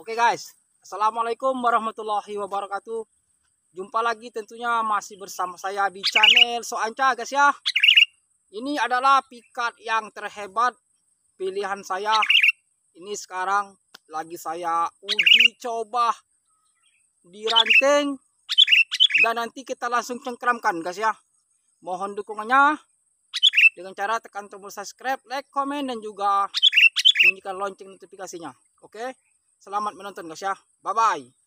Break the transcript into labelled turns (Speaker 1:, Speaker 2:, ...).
Speaker 1: Oke guys, Assalamualaikum warahmatullahi wabarakatuh. Jumpa lagi tentunya masih bersama saya di channel Soanca guys ya. Ini adalah pikat yang terhebat pilihan saya. Ini sekarang lagi saya uji coba di ranting dan nanti kita langsung cengkramkan guys ya. Mohon dukungannya dengan cara tekan tombol subscribe, like, komen dan juga bunyikan lonceng notifikasinya. Oke. Okay? Salamat manunton ka siya. Bye-bye.